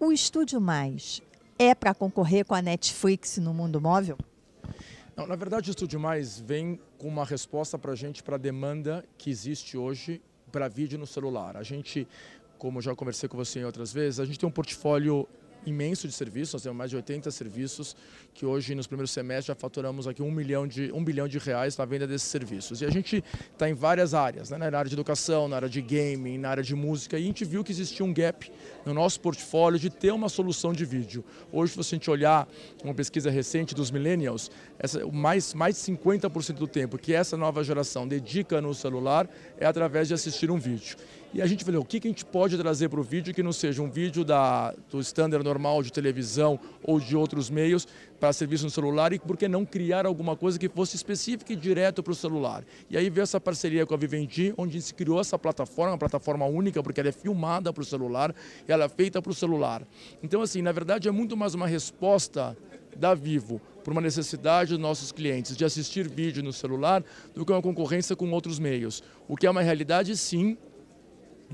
O Estúdio Mais é para concorrer com a Netflix no mundo móvel? Não, na verdade, o Estúdio Mais vem com uma resposta para a gente para a demanda que existe hoje para vídeo no celular. A gente, como já conversei com você em outras vezes, a gente tem um portfólio imenso de serviços, nós temos mais de 80 serviços que hoje nos primeiros semestres já faturamos aqui um milhão de um bilhão de reais na venda desses serviços. E a gente está em várias áreas, né? na área de educação, na área de gaming, na área de música, e a gente viu que existia um gap no nosso portfólio de ter uma solução de vídeo. Hoje, se a gente olhar uma pesquisa recente dos millennials, essa, mais, mais de 50% do tempo que essa nova geração dedica no celular é através de assistir um vídeo. E a gente falou, o que, a gente pode trazer para o vídeo que não seja um vídeo da, do standard normal de televisão ou de outros meios para serviço no celular e por que não criar alguma coisa que fosse específica e direto para o celular. E aí veio essa parceria com a Vivendi, onde se criou essa plataforma, uma plataforma única, porque ela é filmada para o celular e ela é feita para o celular. Então, assim, na verdade é muito mais uma resposta da Vivo por uma necessidade dos nossos clientes de assistir vídeo no celular do que uma concorrência com outros meios. O que é uma realidade, sim,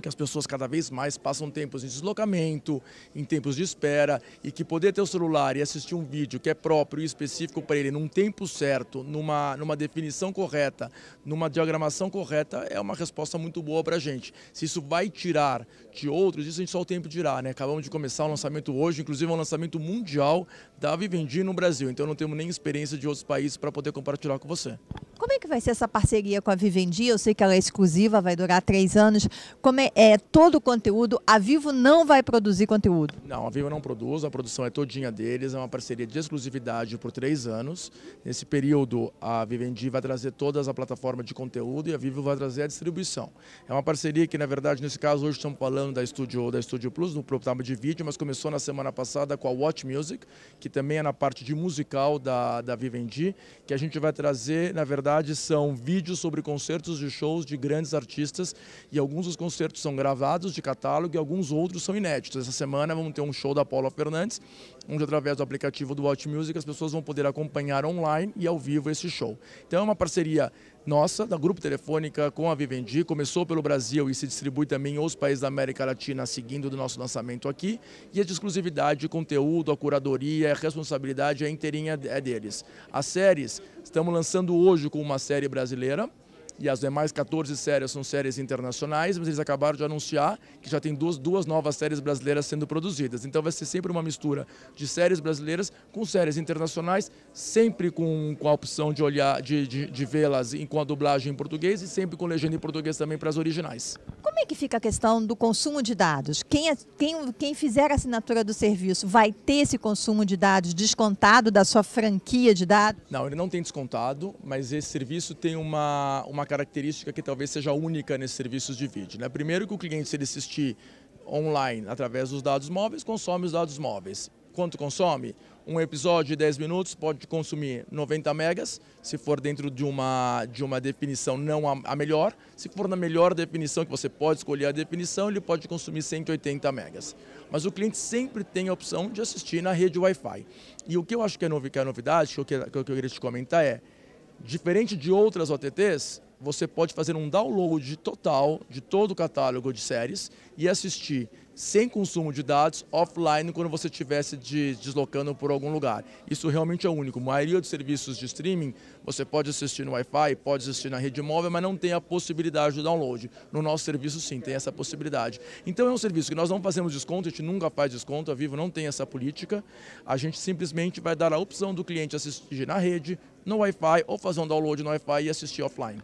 que as pessoas cada vez mais passam tempos em deslocamento, em tempos de espera, e que poder ter o celular e assistir um vídeo que é próprio e específico para ele num tempo certo, numa, numa definição correta, numa diagramação correta, é uma resposta muito boa para a gente. Se isso vai tirar de outros, isso a gente só o tempo dirá, né? Acabamos de começar o lançamento hoje, inclusive é um lançamento mundial da Vivendi no Brasil, então não temos nem experiência de outros países para poder compartilhar com você. Como é que vai ser essa parceria com a Vivendi? Eu sei que ela é exclusiva, vai durar três anos. Como é, é todo o conteúdo? A Vivo não vai produzir conteúdo? Não, a Vivo não produz, a produção é todinha deles, é uma parceria de exclusividade por três anos. Nesse período, a Vivendi vai trazer todas a plataforma de conteúdo e a Vivo vai trazer a distribuição. É uma parceria que, na verdade, nesse caso, hoje estamos falando da Studio, da Studio Plus, no programa de vídeo, mas começou na semana passada com a Watch Music, que também é na parte de musical da, da Vivendi, que a gente vai trazer, na verdade, verdade, são vídeos sobre concertos de shows de grandes artistas e alguns dos concertos são gravados de catálogo e alguns outros são inéditos. Essa semana vamos ter um show da Paula Fernandes, onde através do aplicativo do Watch Music as pessoas vão poder acompanhar online e ao vivo esse show. Então é uma parceria nossa, da Grupo Telefônica, com a Vivendi. Começou pelo Brasil e se distribui também aos países da América Latina, seguindo do nosso lançamento aqui. E a é de exclusividade, conteúdo, a curadoria, a responsabilidade, é inteirinha é deles. As séries, estamos lançando hoje com uma série brasileira, e as demais 14 séries são séries internacionais, mas eles acabaram de anunciar que já tem duas, duas novas séries brasileiras sendo produzidas. Então vai ser sempre uma mistura de séries brasileiras com séries internacionais, sempre com, com a opção de olhar, de, de, de vê-las com a dublagem em português e sempre com legenda em português também para as originais. Como é que fica a questão do consumo de dados? Quem, é, quem, quem fizer a assinatura do serviço vai ter esse consumo de dados descontado da sua franquia de dados? Não, ele não tem descontado, mas esse serviço tem uma, uma característica que talvez seja única nesses serviços de vídeo. Né? Primeiro que o cliente, se ele assistir online através dos dados móveis, consome os dados móveis. Quanto consome? Um episódio de 10 minutos pode consumir 90 megas, se for dentro de uma, de uma definição não a, a melhor. Se for na melhor definição, que você pode escolher a definição, ele pode consumir 180 megas. Mas o cliente sempre tem a opção de assistir na rede Wi-Fi. E o que eu acho que é, novi, que é novidade, que eu, que eu queria te comentar é, diferente de outras OTTs, você pode fazer um download total de todo o catálogo de séries e assistir sem consumo de dados offline quando você estivesse de, deslocando por algum lugar. Isso realmente é único. A maioria dos serviços de streaming, você pode assistir no Wi-Fi, pode assistir na rede móvel, mas não tem a possibilidade do download. No nosso serviço, sim, tem essa possibilidade. Então é um serviço que nós não fazemos desconto, a gente nunca faz desconto, a Vivo não tem essa política. A gente simplesmente vai dar a opção do cliente assistir na rede, no Wi-Fi ou fazer um download no Wi-Fi e assistir offline.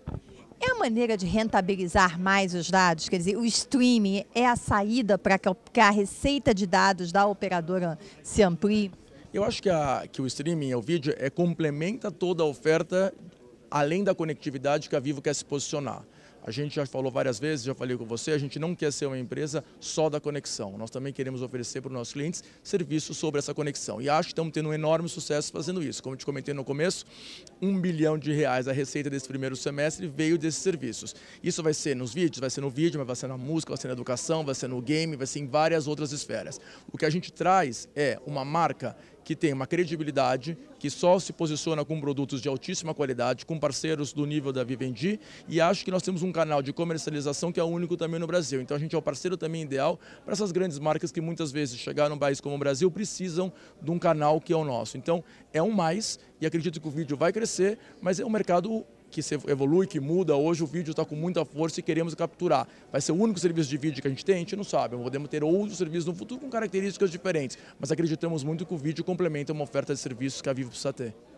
É a maneira de rentabilizar mais os dados? Quer dizer, o streaming é a saída para que a receita de dados da operadora se amplie? Eu acho que, a, que o streaming, o vídeo, é, complementa toda a oferta, além da conectividade que a Vivo quer se posicionar. A gente já falou várias vezes, já falei com você, a gente não quer ser uma empresa só da conexão. Nós também queremos oferecer para os nossos clientes serviços sobre essa conexão. E acho que estamos tendo um enorme sucesso fazendo isso. Como eu te comentei no começo, um bilhão de reais a receita desse primeiro semestre veio desses serviços. Isso vai ser nos vídeos, vai ser no vídeo, mas vai ser na música, vai ser na educação, vai ser no game, vai ser em várias outras esferas. O que a gente traz é uma marca que tem uma credibilidade, que só se posiciona com produtos de altíssima qualidade, com parceiros do nível da Vivendi e acho que nós temos um canal de comercialização que é único também no Brasil. Então a gente é o parceiro também ideal para essas grandes marcas que muitas vezes chegar num país como o Brasil precisam de um canal que é o nosso. Então é um mais e acredito que o vídeo vai crescer, mas é um mercado que se evolui, que muda. Hoje o vídeo está com muita força e queremos capturar. Vai ser o único serviço de vídeo que a gente tem? A gente não sabe. Podemos ter outros serviços no futuro com características diferentes. Mas acreditamos muito que o vídeo complementa uma oferta de serviços que a Vivo precisa ter.